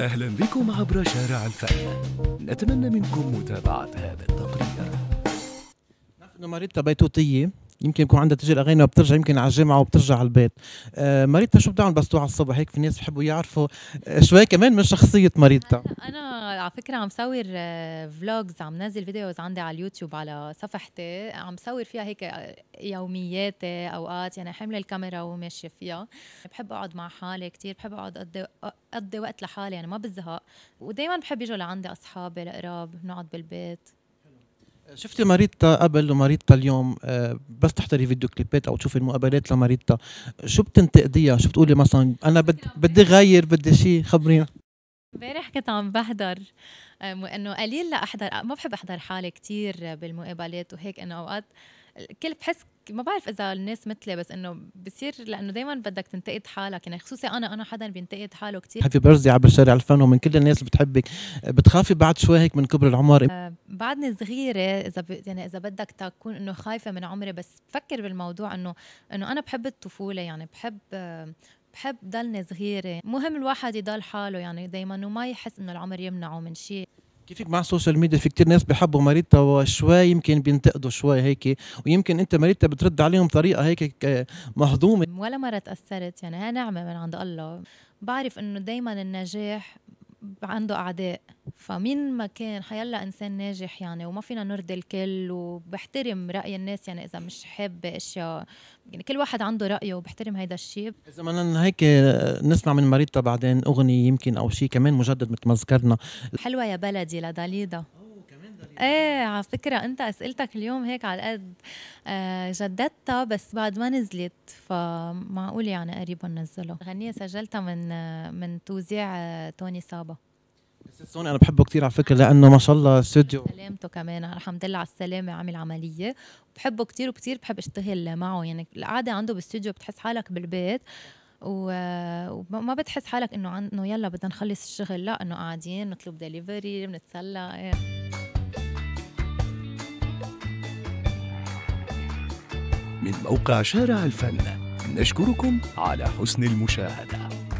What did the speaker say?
أهلا بكم عبر شارع الفن نتمنى منكم متابعة هذا التقرير نحن مريضة بيتوتية يمكن يكون عندها تجي الاغاني وبترجع يمكن على الجامعه وبترجع على البيت آه مريتا شو بتعمل بس على الصبح هيك في ناس بحبوا يعرفوا آه، شوي كمان من شخصيه ماريتا انا على فكره عم صور فلوجز آه، عم نزل فيديوز عندي على اليوتيوب على صفحتي عم صور فيها هيك آه، يومياتي آه، اوقات يعني حمل الكاميرا وماشيه فيها بحب اقعد مع حالي كثير بحب اقعد اقضي اقضي وقت لحالي يعني ما بزهق ودائما بحب يجوا لعندي اصحابي القراب نقعد بالبيت شفتي ماريتا قبل وماريتا اليوم بس تحضري فيديو كليبات او تشوفي المقابلات لماريتا شو بتنتقديها شو بتقولي مثلا انا بدي غير بدي شيء خبرينا امبارح كنت عم بحضر آه، انه قليل لا احضر آه، ما بحب احضر حالي كثير بالمقابلات وهيك انه اوقات الكل بحس ما بعرف اذا الناس مثلي بس انه بصير لانه دائما بدك تنتقد حالك يعني خصوصي انا انا حدا بينتقد حاله كثير هابي برزي عبر شارع الفن ومن كل الناس بتحبك بتخافي بعد شوي هيك من كبر العمر آه بعدني صغيره اذا ب... يعني اذا بدك تكون انه خايفه من عمري بس بفكر بالموضوع انه انه انا بحب الطفوله يعني بحب آه بحب ضلني صغيره مهم الواحد يضل حاله يعني دائما وما يحس انه العمر يمنعه من شيء كيفك مع السوشيال ميديا في كتير ناس بحبوا ماريتا وشوي يمكن بينتقدوا شوي هيك ويمكن انت ماريتا بترد عليهم طريقه هيك مهضومه ولا مره تاثرت يعني ها نعمه من عند الله بعرف انه دائما النجاح عنده اعداء فمين ما كان حيلا انسان ناجح يعني وما فينا نرضي الكل وبحترم راي الناس يعني اذا مش حابه اشياء يعني كل واحد عنده رايه وبحترم هيدا الشيء اذا بدنا هيك نسمع من مريضتها بعدين اغنيه يمكن او شيء كمان مجدد مثل ما ذكرنا حلوه يا بلدي لداليدا ايه على فكره انت اسئلتك اليوم هيك على قد آه، جددتها بس بعد ما نزلت فمعقول يعني قريبا نزلها غنيه سجلتها من من توزيع توني صابا سوني انا بحبه كثير على فكره لانه ما شاء الله استوديو سلامته كمان الحمد لله على السلامه عامل عمليه بحبه كثير وكثير بحب اشتغل معه يعني القعده عنده بالاستوديو بتحس حالك بالبيت وما بتحس حالك انه انه يلا بدنا نخلص الشغل لا انه قاعدين نطلب دليفري بنتسلى إيه. من موقع شارع الفن نشكركم على حسن المشاهده